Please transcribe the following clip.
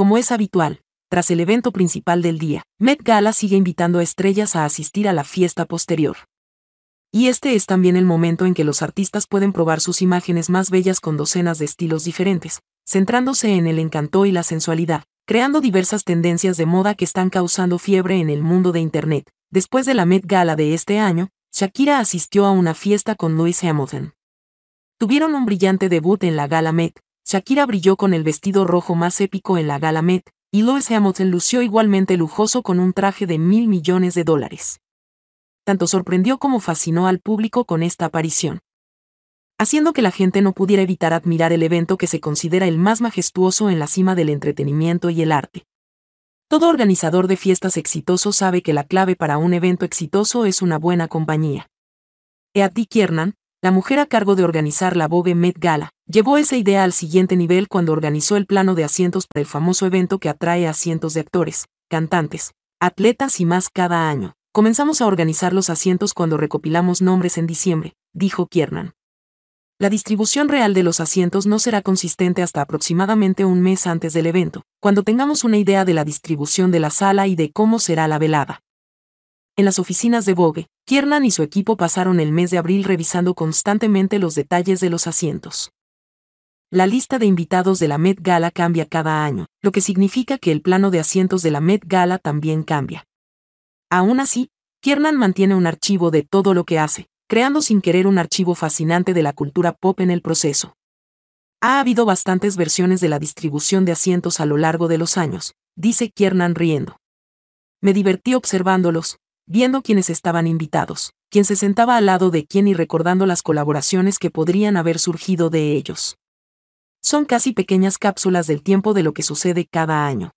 Como es habitual, tras el evento principal del día, Met Gala sigue invitando a estrellas a asistir a la fiesta posterior. Y este es también el momento en que los artistas pueden probar sus imágenes más bellas con docenas de estilos diferentes, centrándose en el encanto y la sensualidad, creando diversas tendencias de moda que están causando fiebre en el mundo de Internet. Después de la Met Gala de este año, Shakira asistió a una fiesta con Louis Hamilton. Tuvieron un brillante debut en la Gala Met, Shakira brilló con el vestido rojo más épico en la gala Met, y Lois Hamilton lució igualmente lujoso con un traje de mil millones de dólares. Tanto sorprendió como fascinó al público con esta aparición. Haciendo que la gente no pudiera evitar admirar el evento que se considera el más majestuoso en la cima del entretenimiento y el arte. Todo organizador de fiestas exitoso sabe que la clave para un evento exitoso es una buena compañía. Eati Kiernan, la mujer a cargo de organizar la Vogue Met Gala, llevó esa idea al siguiente nivel cuando organizó el plano de asientos para el famoso evento que atrae a cientos de actores, cantantes, atletas y más cada año. Comenzamos a organizar los asientos cuando recopilamos nombres en diciembre, dijo Kiernan. La distribución real de los asientos no será consistente hasta aproximadamente un mes antes del evento, cuando tengamos una idea de la distribución de la sala y de cómo será la velada. En las oficinas de Vogue, Kiernan y su equipo pasaron el mes de abril revisando constantemente los detalles de los asientos. La lista de invitados de la Met Gala cambia cada año, lo que significa que el plano de asientos de la Met Gala también cambia. Aún así, Kiernan mantiene un archivo de todo lo que hace, creando sin querer un archivo fascinante de la cultura pop en el proceso. Ha habido bastantes versiones de la distribución de asientos a lo largo de los años, dice Kiernan riendo. Me divertí observándolos, viendo quiénes estaban invitados, quién se sentaba al lado de quién y recordando las colaboraciones que podrían haber surgido de ellos. Son casi pequeñas cápsulas del tiempo de lo que sucede cada año.